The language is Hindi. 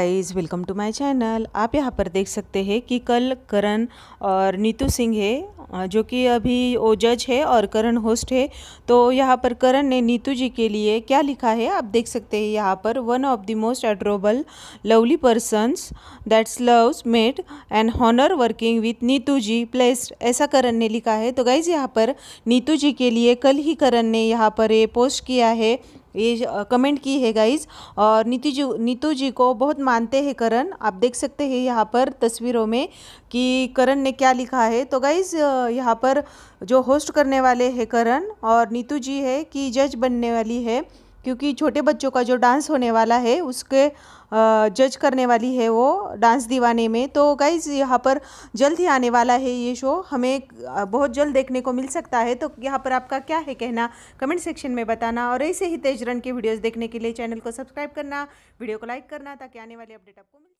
guys welcome to my channel आप यहाँ पर देख सकते हैं कि कल करण और नीतू सिंह है जो कि अभी वो जज है और करण होस्ट है तो यहाँ पर करण ने नीतू जी के लिए क्या लिखा है आप देख सकते हैं यहाँ पर one of the most adorable lovely persons that's loves made and honour working with Neetu ji प्लेस ऐसा करण ने लिखा है तो गाइज़ यहाँ पर नीतू जी के लिए कल ही करण ने यहाँ पर ये पोस्ट किया है ये कमेंट की है गाइज और नीतू जी नीतू जी को बहुत मानते हैं करण आप देख सकते हैं यहाँ पर तस्वीरों में कि करण ने क्या लिखा है तो गाइज यहाँ पर जो होस्ट करने वाले हैं करण और नीतू जी है कि जज बनने वाली है क्योंकि छोटे बच्चों का जो डांस होने वाला है उसके जज करने वाली है वो डांस दीवाने में तो गाइज यहाँ पर जल्द ही आने वाला है ये शो हमें बहुत जल्द देखने को मिल सकता है तो यहाँ पर आपका क्या है कहना कमेंट सेक्शन में बताना और ऐसे ही तेज रन के वीडियोज़ देखने के लिए चैनल को सब्सक्राइब करना वीडियो को लाइक करना ताकि आने वाली अपडेट आपको मिल